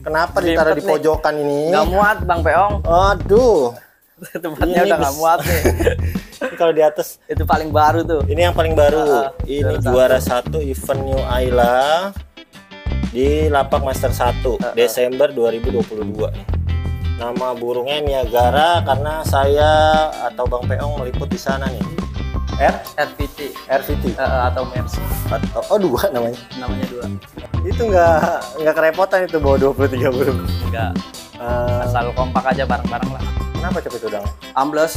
Kenapa ditaruh di pojokan ini? Gak muat Bang Peong. Aduh. Tempatnya ini udah gak muat nih. Kalau di atas itu paling baru tuh. Ini yang paling baru. Uh, ini juara satu event New Ayla di Lapak Master 1 uh, uh. Desember 2022. Nama burungnya Niagara karena saya atau Bang Peong meliput di sana nih. R RVT RVT uh, atau MS atau oh dua namanya namanya dua hmm. itu nggak nggak kerepotan itu bawa dua puluh tiga enggak uh, eh. asal kompak aja bareng-bareng lah kenapa cepet dong ambles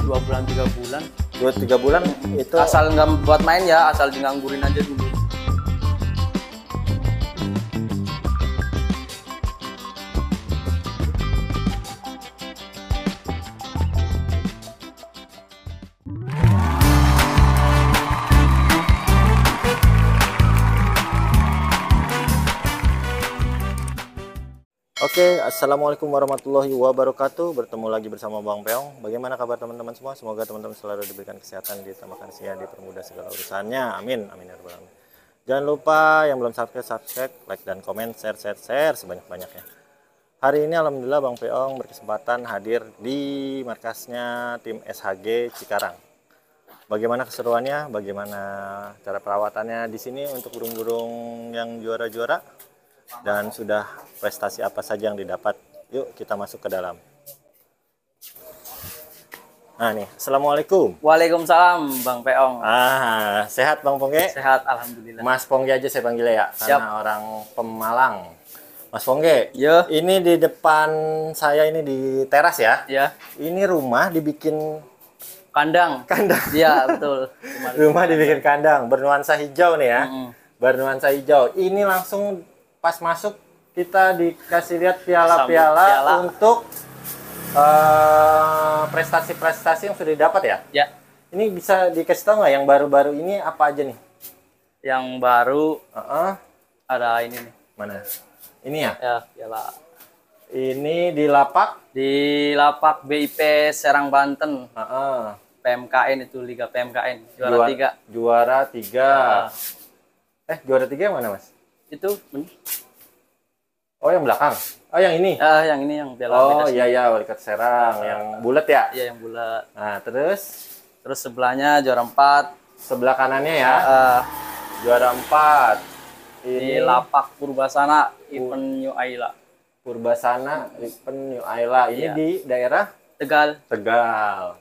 dua bulan tiga bulan dua tiga bulan itu asal nggak buat main ya asal digangguin aja dulu Oke, Assalamualaikum warahmatullahi wabarakatuh. Bertemu lagi bersama Bang Peong. Bagaimana kabar teman-teman semua? Semoga teman-teman selalu diberikan kesehatan, ditambahkan sia, dipermudah segala urusannya. Amin, amin ya rabbal Jangan lupa yang belum subscribe, subscribe, like dan komen, share, share, share sebanyak-banyaknya. Hari ini alhamdulillah Bang Peong berkesempatan hadir di markasnya tim SHG Cikarang. Bagaimana keseruannya? Bagaimana cara perawatannya di sini untuk burung-burung yang juara-juara? dan sudah prestasi apa saja yang didapat. Yuk kita masuk ke dalam. Nah nih, assalamualaikum. Waalaikumsalam, Bang Peong. Ah, sehat Bang Pongge? Sehat, alhamdulillah. Mas Pongge aja saya panggil ya, Siap. karena orang Pemalang. Mas Pongge, Yo. Ya. ini di depan saya ini di teras ya. Ya. Ini rumah dibikin kandang. Kandang. Iya, betul. Rumah, rumah dibikin kandang, bernuansa hijau nih ya. Mm -hmm. Bernuansa hijau. Ini langsung pas masuk kita dikasih lihat piala-piala untuk eh, prestasi-prestasi uh, yang sudah didapat ya. Ya. Ini bisa dikasih tahu nggak yang baru-baru ini apa aja nih? Yang baru uh -uh. ada ini nih. Mana? Ini ya? Ya, piala. Ini di lapak di lapak BIP Serang Banten. Uh -uh. PMKN itu Liga PMKN juara, juara tiga. Juara tiga. Uh. Eh, juara tiga mana, Mas? itu oh yang belakang oh yang ini ah uh, yang ini yang belakang oh iya iya walikat Serang uh, yang bulat ya iya yang bulat nah terus terus sebelahnya juara empat sebelah kanannya ya uh, juara empat ini di lapak Purbasana Ipen New Aila Purbasana Ipen New Aila ini iya. di daerah Tegal Tegal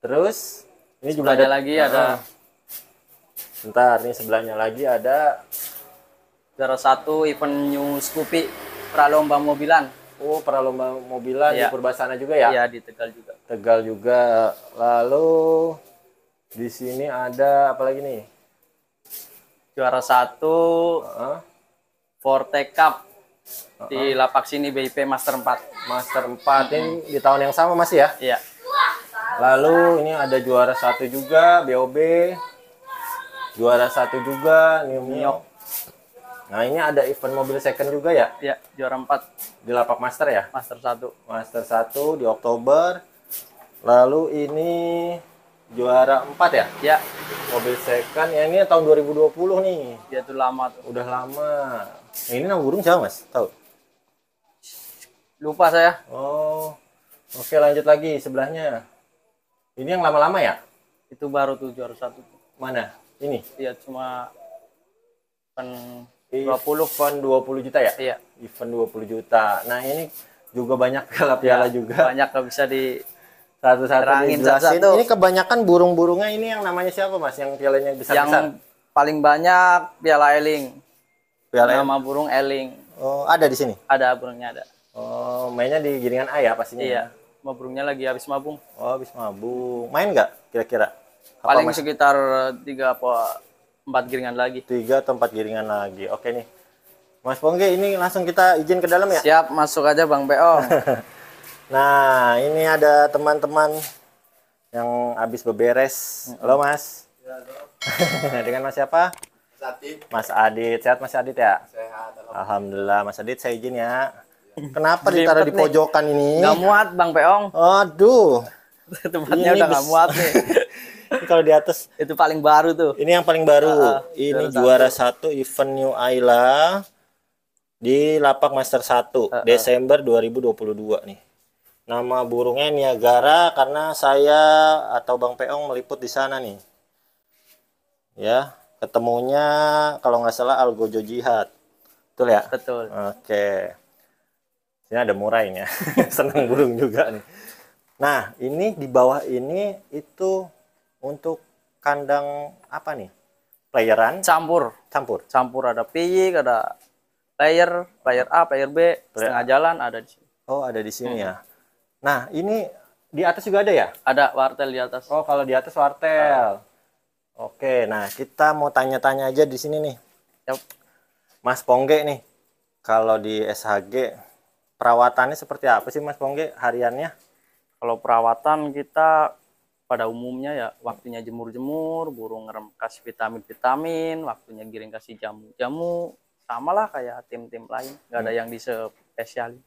terus ini juga ada lagi uh, ada ah. bentar ini sebelahnya lagi ada juara satu event New Scoopy pralomba mobilan. Oh, pralomba mobilan ya. di iya. Purbasana juga ya? Iya, di Tegal juga. Tegal juga. Lalu di sini ada apa lagi nih? Juara satu uh -huh. Forte Cup uh -huh. di lapak sini BIP Master 4. Master 4 mm -hmm. ini di tahun yang sama masih ya? Iya. Lalu ini ada juara satu juga BOB. Juara satu juga New York Nah ini ada event mobil second juga ya? Ya, juara 4. Di lapak master ya? Master 1. Master 1 di Oktober. Lalu ini juara 4 ya? Ya. Mobil second ya ini tahun 2020 nih. Ya tuh lama tuh. Udah lama. Nah, ini burung siapa mas? tau Lupa saya. Oh. Oke lanjut lagi sebelahnya. Ini yang lama-lama ya? Itu baru tuh juara 1. Mana? Ini? Iya cuma pen 20 iya. dua 20 juta ya? Iya. Event 20 juta. Nah, ini juga banyak piala-piala iya, juga. Banyak kalau bisa di satu-satu satu. Ini kebanyakan burung-burungnya ini yang namanya siapa, Mas? Yang pialanya besar-besar. Yang paling banyak piala eling. Piala nama burung eling. Oh, ada di sini? Ada burungnya ada. Oh, mainnya di giringan A ya pastinya. Iya. Mau burungnya lagi habis mabung. Oh, habis mabung. Main nggak kira-kira? Paling sekitar tiga apa empat giringan lagi. Tiga atau empat giringan lagi. Oke nih. Mas Pongge ini langsung kita izin ke dalam ya? Siap, masuk aja Bang Peong. nah, ini ada teman-teman yang habis beberes. Halo Mas. Ya, Dengan Mas siapa? Mas Adit. Mas Adit. Sehat Mas Adit ya? Sehat. Alhamdulillah, Mas Adit saya izin ya. Iya. Kenapa ditaruh di pojokan ini? Gak muat Bang Peong. Aduh. Tempatnya ini udah gak muat nih kalau di atas itu paling baru tuh ini yang paling baru uh, ini juara satu event New Ayla di lapak Master 1 uh, uh. Desember 2022 nih nama burungnya Niagara karena saya atau Bang Peong meliput di sana nih ya ketemunya kalau nggak salah Algojo Jihad betul ya betul oke ini ada murainya senang burung juga nih nah ini di bawah ini itu untuk kandang apa nih? Playeran? Campur. Campur. Campur ada piyik, ada player, player A, player B, player setengah A. jalan ada di sini. Oh, ada di sini hmm. ya. Nah, ini di atas juga ada ya? Ada wartel di atas. Oh, kalau di atas wartel. Uh. Oke, nah kita mau tanya-tanya aja di sini nih. Yep. Mas Pongge nih, kalau di SHG perawatannya seperti apa sih Mas Pongge hariannya? Kalau perawatan kita pada umumnya ya waktunya jemur-jemur, burung ngerem kasih vitamin-vitamin, waktunya giring kasih jamu-jamu, sama kayak tim-tim lain, nggak ada hmm. yang disespesialin.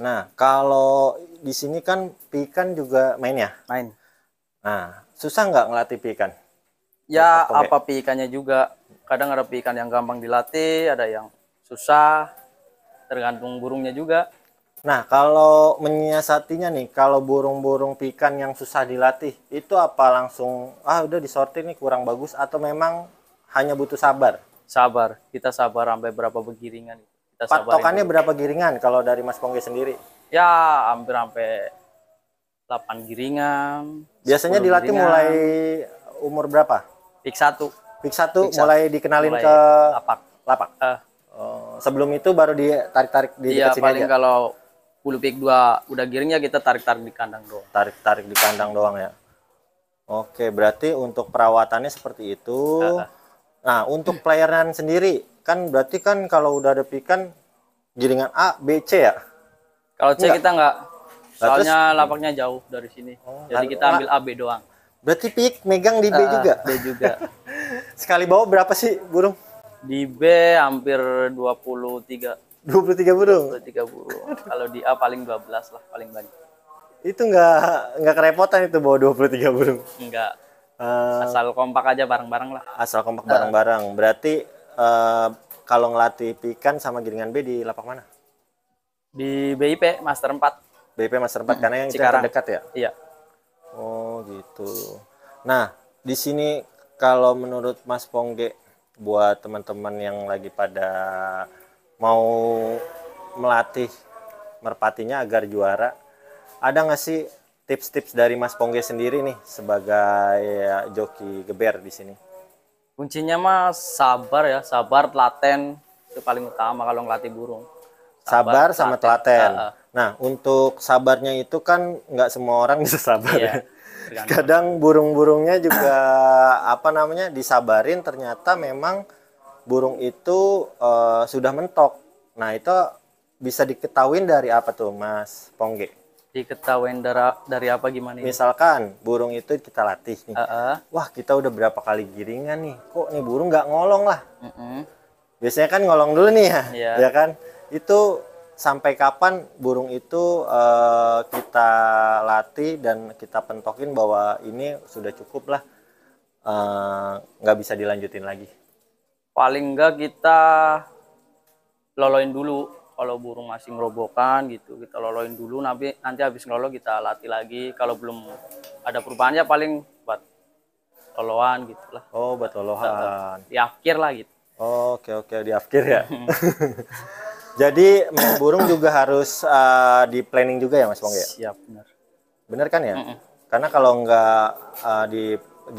Nah, kalau di sini kan pikan juga main ya? Main. Nah, susah nggak ngelatih pikan? Ya, Oke. apa pikannya juga. Kadang ada pikan yang gampang dilatih, ada yang susah, tergantung burungnya juga. Nah, kalau menyiasatinya nih, kalau burung-burung pikan yang susah dilatih, itu apa langsung ah udah disortir nih kurang bagus atau memang hanya butuh sabar? Sabar. Kita sabar sampai berapa begiringan kita Patokannya berapa giringan kalau dari Mas Pongge sendiri? Ya, hampir sampai 8 giringan. Biasanya dilatih giringan. mulai umur berapa? Pik 1. Pik 1 mulai dikenalin mulai ke lapak. Lapak. Uh. sebelum itu baru ditarik-tarik di iya, dekat paling aja. kalau bulu pik dua udah giringnya kita tarik tarik di kandang doang tarik tarik di kandang doang ya oke berarti untuk perawatannya seperti itu nah untuk pelayanan sendiri kan berarti kan kalau udah ada pikan giringan A B C ya kalau C enggak. kita nggak nah, soalnya Terus, lapaknya jauh dari sini oh, jadi kita ambil A B doang berarti pik megang di B uh, juga B juga sekali bawa berapa sih burung di B hampir 23 23 burung. tiga burung. Kalau di A paling belas lah paling banyak. Itu enggak nggak kerepotan itu bawa dua puluh tiga burung. Enggak. Uh, eh, asal kompak aja bareng-bareng lah. Asal kompak bareng-bareng. Berarti uh, kalau ngelatih pikan sama giringan B di lapak mana? Di BIP Master empat BIP Master empat hmm, karena yang Cikarang. dekat ya? Iya. Oh, gitu. Nah, di sini kalau menurut Mas Pongge buat teman-teman yang lagi pada mau melatih merpatinya agar juara ada nggak sih tips-tips dari Mas Pongge sendiri nih sebagai ya, joki geber di sini? Kuncinya mah sabar ya, sabar telaten itu paling utama kalau ngelatih burung. Sabar, sabar sama telaten. Nah, untuk sabarnya itu kan nggak semua orang bisa sabar iya, ya. Kadang burung-burungnya juga apa namanya disabarin ternyata memang burung itu uh, sudah mentok. Nah, itu bisa diketahui dari apa tuh, Mas Pongge? Diketahui dari, dari apa gimana? Ya? Misalkan burung itu kita latih nih. Uh -uh. Wah, kita udah berapa kali giringan nih. Kok nih burung nggak ngolong lah? Uh -uh. Biasanya kan ngolong dulu nih ya, yeah. ya kan? Itu sampai kapan burung itu uh, kita latih dan kita pentokin bahwa ini sudah cukup lah eh, nggak uh, bisa dilanjutin lagi paling enggak kita loloin dulu kalau burung masih ngerobokan gitu kita loloin dulu nanti nanti habis ngelolo kita latih lagi kalau belum ada perubahannya paling buat loloan gitulah oh buat loloan. di akhir lah gitu oke oke di akhir ya hmm. jadi burung juga harus uh, di planning juga ya mas Pong ya siap benar benar kan ya mm -mm. karena kalau enggak uh, eh, di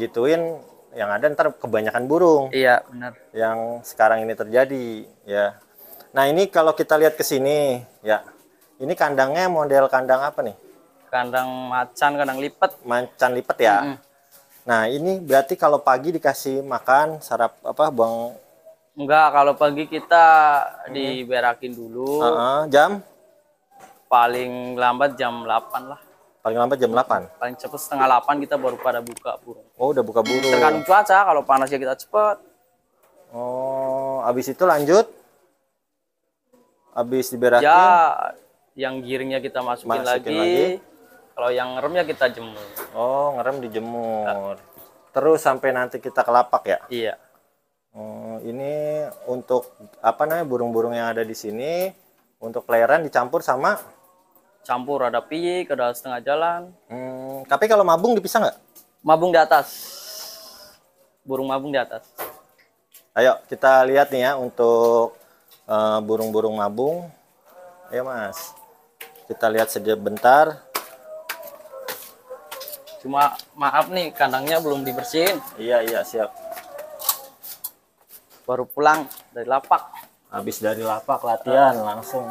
gituin yang ada ntar kebanyakan burung. Iya, benar. Yang sekarang ini terjadi, ya. Nah, ini kalau kita lihat ke sini, ya. Ini kandangnya model kandang apa nih? Kandang macan, kandang lipat. Macan lipat ya. Mm -hmm. Nah, ini berarti kalau pagi dikasih makan sarap apa, Bang? Enggak, kalau pagi kita mm diberakin dulu. Uh -huh. jam? Paling lambat jam 8 lah. Paling lambat jam 8? Paling cepat setengah 8 kita baru pada buka burung. Oh, udah buka burung. Tergantung cuaca, kalau panasnya kita cepat. Oh, habis itu lanjut? Habis diberakin? Ya, yang giringnya kita masukin, masukin lagi. lagi. Kalau yang remnya kita jemur. Oh, ngerem dijemur. Ya. Terus sampai nanti kita ke lapak ya? Iya. Oh, ini untuk apa namanya burung-burung yang ada di sini untuk pelayaran dicampur sama campur ada piyik ada setengah jalan hmm, tapi kalau mabung dipisah nggak mabung di atas burung mabung di atas ayo kita lihat nih ya untuk eh, burung-burung uh, mabung ayo mas kita lihat sebentar cuma maaf nih kandangnya belum dibersihin iya iya siap baru pulang dari lapak habis dari lapak latihan langsung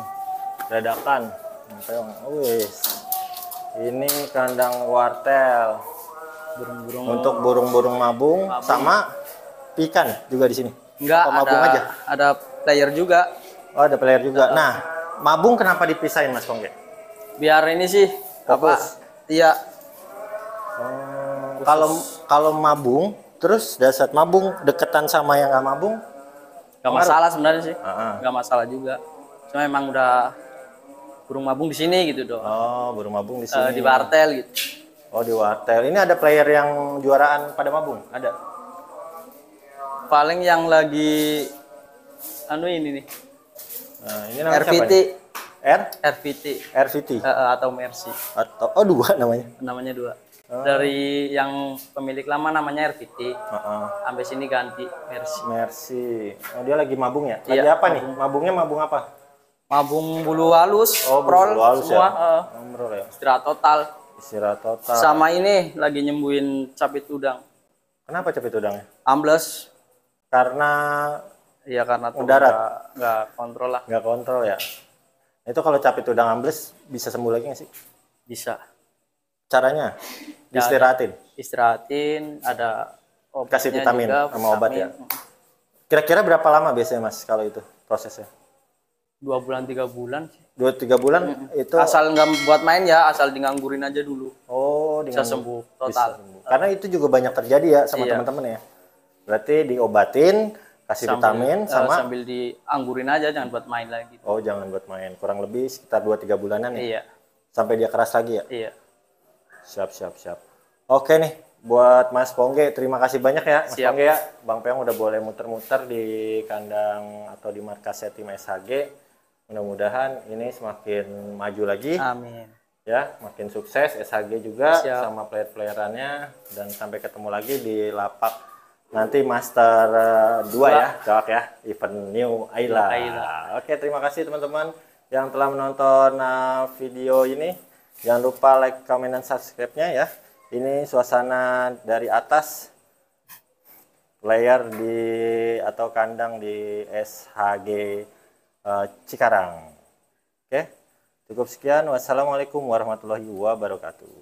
dadakan Wih. Oh, ini kandang wartel burung-burung untuk burung-burung mabung, mabung sama ikan juga di sini enggak oh, ada, aja ada player juga oh ada player juga ada. nah mabung kenapa dipisahin mas Kongge biar ini sih apa iya hmm, kalau mabung terus dasar mabung deketan sama yang nggak mabung gak masalah sebenarnya sih Gak uh -huh. masalah juga cuma emang udah burung mabung di sini gitu dong. Oh, burung mabung di eh, sini. Uh, di wartel gitu. Oh, di wartel. Ini ada player yang juaraan pada mabung? Ada. Paling yang lagi anu ini nih. Nah, ini namanya RPT. siapa? Nih? R? RVT. RVT. Uh, eh, eh, atau Mercy. Atau oh dua namanya. Namanya dua. Oh. Dari yang pemilik lama namanya RPT. Uh -uh. Sampai sini ganti Mercy. Mercy. Oh, dia lagi mabung ya? Iya, lagi iya, apa nih? Mabungnya mabung apa? mabung bulu halus, oh, prol bulu halus ya? semua, ya? uh, Nomor, ya? istirahat total. Istirahat total. Sama ini lagi nyembuhin capit udang. Kenapa capit udangnya? Ambles. Karena ya karena udara nggak kontrol lah. Nggak kontrol ya. Itu kalau capit udang ambles bisa sembuh lagi nggak sih? Bisa. Caranya? istirahatin. Istirahatin, ada kasih vitamin juga, sama vitamin. obat ya. Kira-kira berapa lama biasanya mas kalau itu prosesnya? dua bulan tiga bulan dua tiga bulan hmm. itu asal nggak buat main ya asal dianggurin aja dulu oh bisa sembuh total bisa sembuh. karena itu juga banyak terjadi ya sama iya. teman-teman ya berarti diobatin kasih sambil, vitamin eh, sama sambil dianggurin aja jangan buat main lagi oh jangan buat main kurang lebih sekitar dua tiga bulanan ya iya sampai dia keras lagi ya iya siap siap siap oke nih buat Mas Pongge terima kasih banyak ya Mas Siap. Pongge ya Bang Peong udah boleh muter-muter di kandang atau di markas tim SHG mudah-mudahan ini semakin maju lagi amin ya makin sukses SHG juga Siap. sama player-playerannya dan sampai ketemu lagi di lapak nanti master 2 eh, ya cowok ya event new Ayla, Ayla. oke terima kasih teman-teman yang telah menonton eh, video ini jangan lupa like comment dan subscribe-nya ya ini suasana dari atas player di atau kandang di SHG Eh, Cikarang. Oke, cukup sekian. Wassalamualaikum warahmatullahi wabarakatuh.